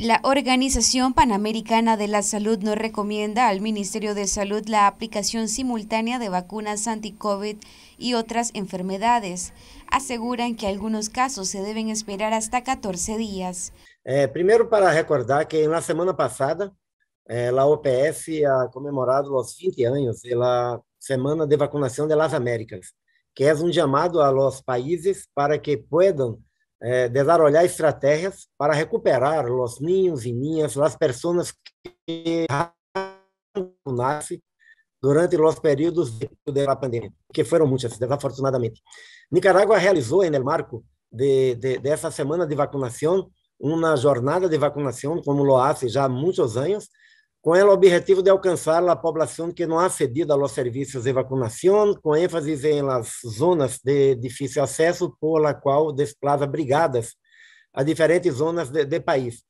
La Organización Panamericana de la Salud no recomienda al Ministerio de Salud la aplicación simultánea de vacunas anti-COVID y otras enfermedades. Aseguran que algunos casos se deben esperar hasta 14 días. Eh, primero, para recordar que en la semana pasada eh, la OPS ha conmemorado los 20 años de la Semana de Vacunación de las Américas, que es un llamado a los países para que puedan é, desarrollar estratégias para recuperar os ninhos e ninhas, as pessoas que nascem durante os períodos da pandemia, que foram muitas, desafortunadamente. Nicarágua realizou, no marco de, de, dessa semana de vacinação, uma jornada de vacinação, como lo hace já há muitos anos, com o objetivo de alcançar a população que não ha cedido aos serviços de vacunação, com ênfase em las zonas de difícil acesso, por la qual desplaza brigadas a diferentes zonas de, de país.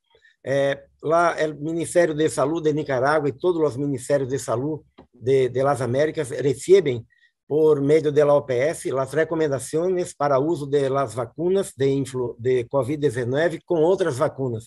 Eh, lá, o Ministério de Saúde de Nicarágua e todos os Ministérios de Saúde de, de las Américas recebem, por meio da OPS, as recomendações para uso de las vacunas de, de COVID-19 com outras vacunas.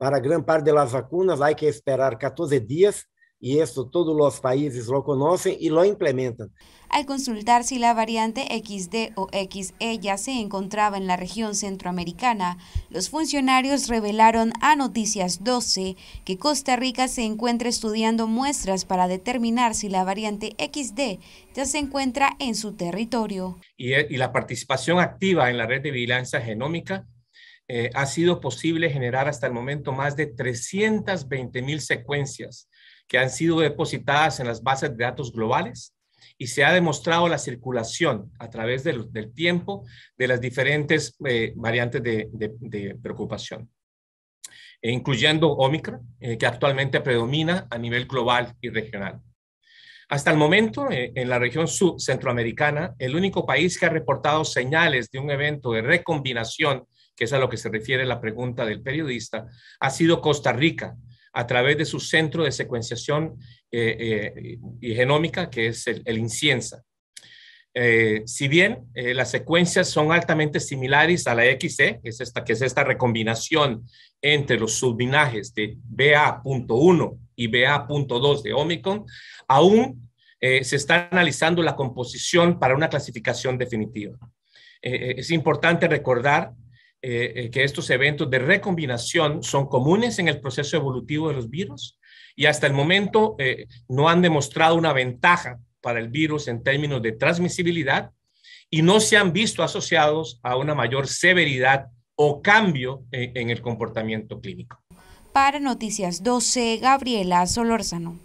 Para gran parte de las vacunas hay que esperar 14 días y esto todos los países lo conocen y lo implementan. Al consultar si la variante XD o XE ya se encontraba en la región centroamericana, los funcionarios revelaron a Noticias 12 que Costa Rica se encuentra estudiando muestras para determinar si la variante XD ya se encuentra en su territorio. Y, eh, y la participación activa en la red de vigilancia genómica eh, ha sido posible generar hasta el momento más de 320 mil secuencias que han sido depositadas en las bases de datos globales y se ha demostrado la circulación a través del, tiempo de las diferentes eh, variantes de, preocupación e incluyendo Omicron, eh, que actualmente predomina a nivel global y regional. Hasta el momento, en la región centroamericana, el único país que ha reportado señales de un evento de recombinación que es a lo que se refiere la pregunta del periodista, ha sido Costa Rica a través de su centro de secuenciación eh, eh, y genómica, que es el, el INCIENSA. Eh, si bien las secuencias son altamente similares a la XC, que es esta, que es esta recombinación entre los sublinajes de BA.1 y BA.2 de Omicron, aún se está analizando la composición para una clasificación definitiva. es importante recordar eh, eh, que estos eventos de recombinación son comunes en el proceso evolutivo de los virus y hasta el momento eh, no han demostrado una ventaja para el virus en términos de transmisibilidad y no se han visto asociados a una mayor severidad o cambio en, en el comportamiento clínico. Para Noticias 12, Gabriela Solórzano.